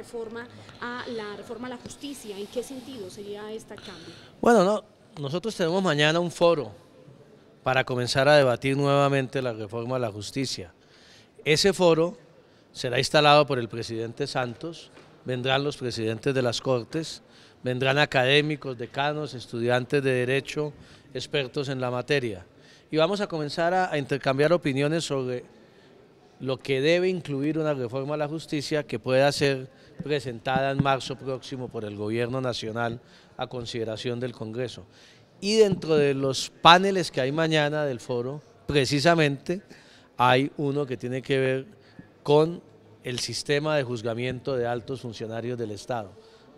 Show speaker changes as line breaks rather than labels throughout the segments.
reforma a la reforma la justicia? ¿En qué sentido sería esta cambio? Bueno, nosotros tenemos mañana un foro para comenzar a debatir nuevamente la reforma a la justicia. Ese foro será instalado por el presidente Santos, vendrán los presidentes de las Cortes, vendrán académicos, decanos, estudiantes de Derecho, expertos en la materia. Y vamos a comenzar a intercambiar opiniones sobre lo que debe incluir una reforma a la justicia que pueda ser presentada en marzo próximo por el gobierno nacional a consideración del Congreso. Y dentro de los paneles que hay mañana del foro, precisamente hay uno que tiene que ver con el sistema de juzgamiento de altos funcionarios del Estado,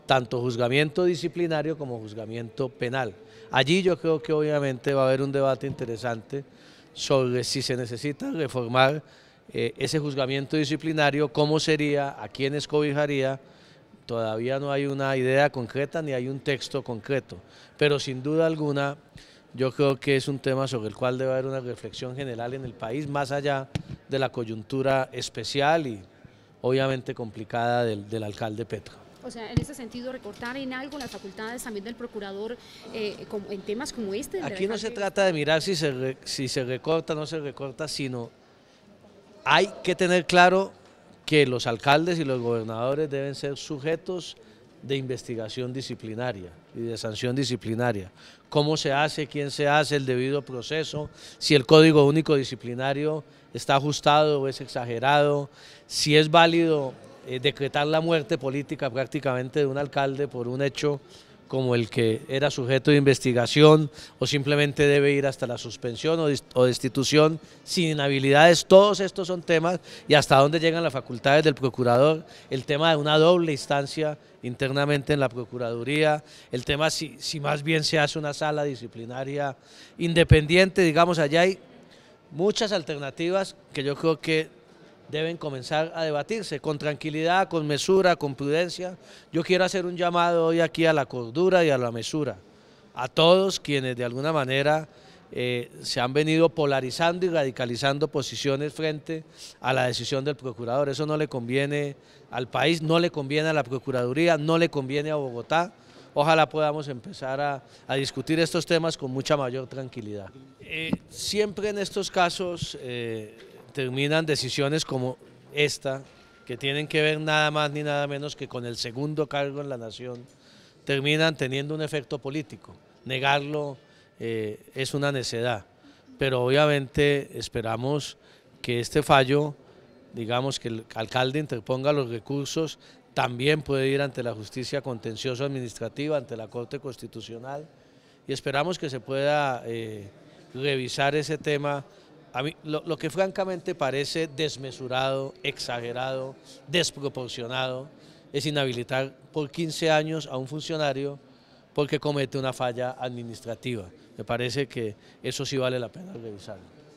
tanto juzgamiento disciplinario como juzgamiento penal. Allí yo creo que obviamente va a haber un debate interesante sobre si se necesita reformar eh, ese juzgamiento disciplinario, cómo sería, a quiénes cobijaría, todavía no hay una idea concreta ni hay un texto concreto. Pero sin duda alguna, yo creo que es un tema sobre el cual debe haber una reflexión general en el país, más allá de la coyuntura especial y obviamente complicada del, alcalde Petro. O sea, en ese sentido, recortar en algo las facultades también del procurador eh, en temas como este. Aquí no se trata de mirar si si se recorta o no se recorta, sino hay que tener claro que los alcaldes y los gobernadores deben ser sujetos de investigación disciplinaria y de sanción disciplinaria. Cómo se hace, quién se hace, el debido proceso, si el Código Único Disciplinario está ajustado o es exagerado, si es válido eh, decretar la muerte política prácticamente de un alcalde por un hecho como el que era sujeto de investigación o simplemente debe ir hasta la suspensión o, destitución sin habilidades, Todos estos son temas y hasta dónde llegan las facultades del procurador, el tema de una doble instancia internamente en la Procuraduría, el tema si, si más bien se hace una sala disciplinaria independiente, digamos, allá hay muchas alternativas que yo creo que deben comenzar a debatirse con tranquilidad, con mesura, con prudencia. Yo quiero hacer un llamado hoy aquí a la cordura y a la mesura, a todos quienes de alguna manera eh, se han venido polarizando y radicalizando posiciones frente a la decisión del procurador. Eso no le conviene al país, no le conviene a la Procuraduría, no le conviene a Bogotá. Ojalá podamos empezar a, discutir estos temas con mucha mayor tranquilidad. Eh, siempre en estos casos... Eh, terminan decisiones como esta, que tienen que ver nada más ni nada menos que con el segundo cargo en la nación, terminan teniendo un efecto político. Negarlo eh, es una necedad, pero obviamente esperamos que este fallo, digamos que el alcalde interponga los recursos, también puede ir ante la justicia contencioso administrativa, ante la Corte Constitucional, y esperamos que se pueda eh, revisar ese tema a mí, lo, que francamente parece desmesurado, exagerado, desproporcionado, es inhabilitar por 15 años a un funcionario porque comete una falla administrativa. Me parece que eso sí vale la pena revisarlo.